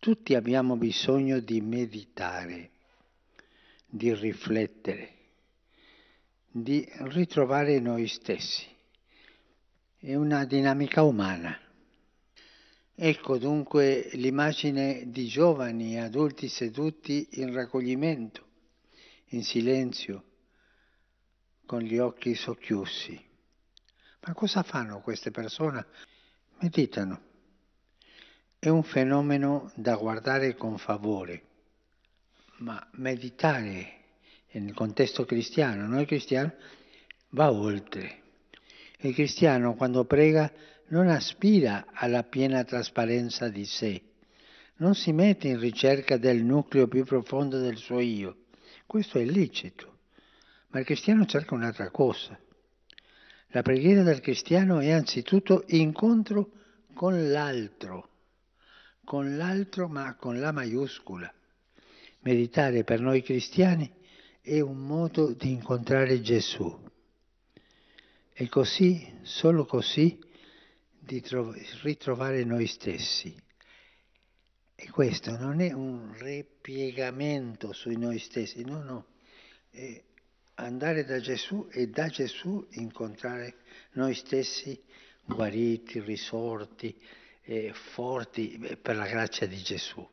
Tutti abbiamo bisogno di meditare, di riflettere, di ritrovare noi stessi. È una dinamica umana. Ecco dunque l'immagine di giovani e adulti seduti in raccoglimento, in silenzio, con gli occhi socchiusi. Ma cosa fanno queste persone? Meditano è un fenomeno da guardare con favore, ma meditare nel contesto cristiano, noi cristiano, va oltre. Il cristiano quando prega non aspira alla piena trasparenza di sé, non si mette in ricerca del nucleo più profondo del suo io. Questo è illecito, ma il cristiano cerca un'altra cosa. La preghiera del cristiano è anzitutto incontro con l'altro con l'altro ma con la maiuscola. Meditare per noi cristiani è un modo di incontrare Gesù. E così, solo così, di ritrovare noi stessi. E questo non è un ripiegamento su noi stessi, no, no. È andare da Gesù e da Gesù incontrare noi stessi guariti, risorti, eh, forti per la grazia di Gesù.